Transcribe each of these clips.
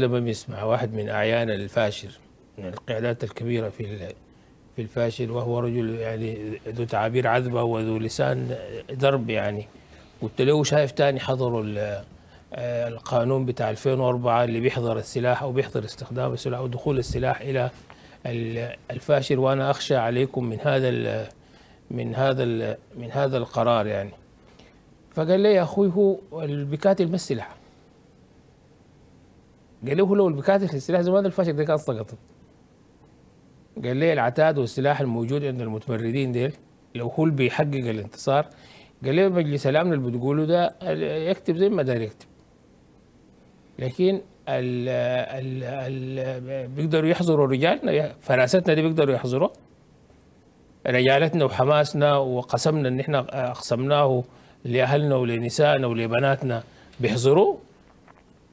لما بيسمع واحد من أعيان الفاشر من القيادات الكبيرة في في الفاشر وهو رجل يعني ذو تعابير عذبة وذو لسان ضرب يعني قلت له شايف تاني حضروا آه، القانون بتاع 2004 اللي بيحظر السلاح او بيحظر استخدام السلاح او دخول السلاح الى الفاشر وانا اخشى عليكم من هذا من هذا من هذا القرار يعني فقال لي يا اخوي هو اللي بيكاتل بالسلاح قال له لو بكاتل السلاح زمان الفاشل ده كان سقطت قال لي العتاد والسلاح الموجود عند المتمردين ديل لو هو اللي بيحقق الانتصار قال لي مجلس الامن اللي بتقوله ده يكتب زي ما داير يكتب لكن ال ال ال بيقدروا يحظروا رجالنا فراستنا دي بيقدروا يحظروا رجالتنا وحماسنا وقسمنا ان احنا اقسمناه لاهلنا ولنسائنا ولبناتنا بيحظروا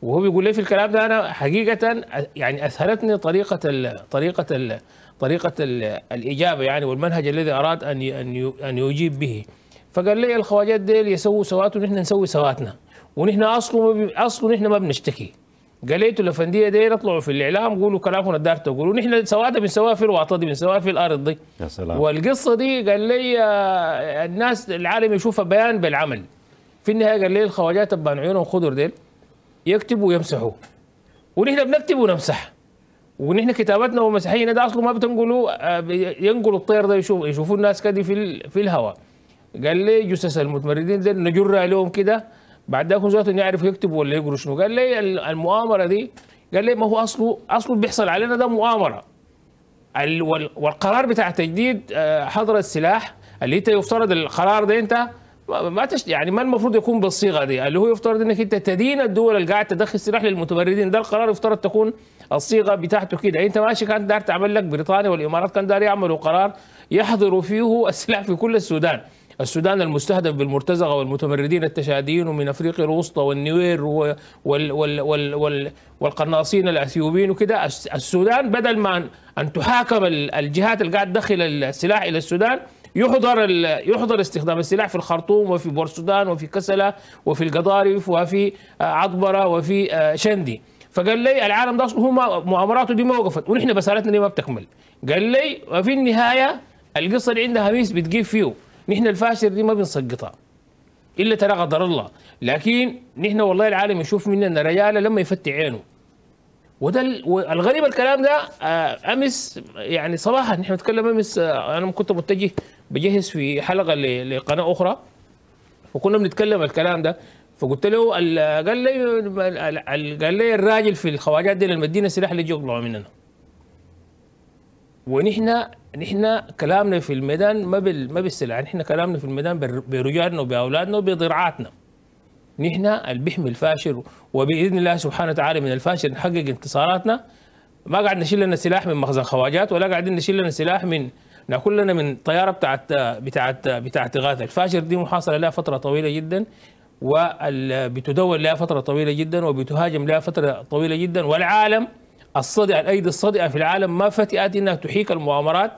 وهو بيقول لي في الكلام ده انا حقيقه يعني اسهلتني طريقه الـ طريقه الـ طريقه الـ الاجابه يعني والمنهج الذي اراد ان ان ان يجيب به فقال لي الخواجات ديل يسووا سوات ونحن نسوي سواتنا ونحن اصلا اصلا نحن ما بنشتكي قال لي الافنديه ديل اطلعوا في الاعلام قولوا كلامكم الدار تقولوا نحن سواتنا بنسواها في الواطه دي بنسواها في الارض دي يا سلام والقصه دي قال لي آه، الناس العالم يشوفها بيان بالعمل في النهايه قال لي الخواجات تبان عيونهم خضر ديل يكتبوا ويمسحوا ونحن بنكتب ونمسح ونحن كتابتنا ومسحينا ده اصله ما بتنقلوا آه، ينقلوا الطير ده يشوف يشوفوا الناس كده في في الهواء قال لي جثث المتمردين ده نجر عليهم كده بعد ذاك زاتهم يعرف يكتب ولا يقروا شنو قال لي المؤامره دي قال لي ما هو اصله اصله بيحصل علينا ده مؤامره والقرار بتاع تجديد آه، حظر السلاح اللي انت يفترض القرار ده انت ما تش... يعني ما المفروض يكون بالصيغه دي اللي هو يفترض انك انت تدين الدول اللي قاعد تدخل سلاح للمتمردين ده القرار يفترض تكون الصيغه بتاعته كده انت ماشي كان دار تعمل لك بريطانيا والامارات كان دار يعملوا قرار يحضروا فيه السلاح في كل السودان السودان المستهدف بالمرتزقه والمتمردين التشاديين ومن افريقيا الوسطى والنوير وال وال وال وال وال والقناصين الاثيوبيين وكده السودان بدل ما ان تحاكم الجهات اللي قاعد تدخل السلاح الى السودان يحظر يحظر استخدام السلاح في الخرطوم وفي بورسودان وفي كسلة وفي القضارف وفي آه، عطبرة وفي آه، شندي فقال لي العالم ده هو مؤامراته دي ما وقفت ونحن بسالتنا دي ما بتكمل قال لي وفي النهايه القصه اللي عندها هميس بتجيب فيه نحن الفاشر دي ما بنسقطها الا ترى قدر الله لكن نحن والله العالم يشوف مننا رجاله لما يفتح عينه وده الغريب الكلام ده آه، امس يعني صراحه نحن نتكلم امس آه، انا كنت متجه بجهز في حلقه لقناه اخرى وكنا بنتكلم الكلام ده فقلت له قال لي قال لي الراجل في الخواجات دي لما ادينا سلاح اللي يقلعوا مننا ونحن نحن كلامنا في الميدان ما بال ما بالسلاح نحن كلامنا في الميدان برجالنا وباولادنا وبضرعاتنا نحن اللي بيحمي الفاشل وباذن الله سبحانه وتعالى من الفاشل نحقق انتصاراتنا ما قاعد نشيل لنا سلاح من مخزن خواجات ولا قاعدين نشيل لنا سلاح من ناكل لنا من طياره بتاعت بتاعت بتاعت غاثه الفاشل دي محاصره لها فتره طويله جدا وبتدور لها فتره طويله جدا وبتهاجم لها فتره طويله جدا والعالم الصدع الايدي الصدئه في العالم ما فتئت انها تحيك المؤامرات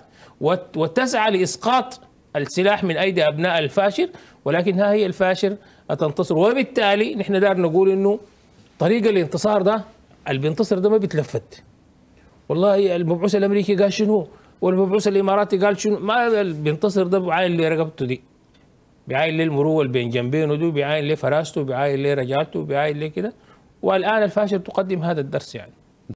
وتسعى لاسقاط السلاح من ايدي ابناء الفاشر ولكن ها هي الفاشر تنتصر وبالتالي نحن دار نقول انه طريق الانتصار ده اللي بينتصر ده ما بيتلفت والله المبعوث الامريكي قال شنو والمبعوث الاماراتي قال شنو ما بينتصر ده اللي لرقبته دي بعاين للمروه اللي بين جنبينه دي بعاين لفراسته بعاين لرجعته بعاين لكده والان الفاشل تقدم هذا الدرس يعني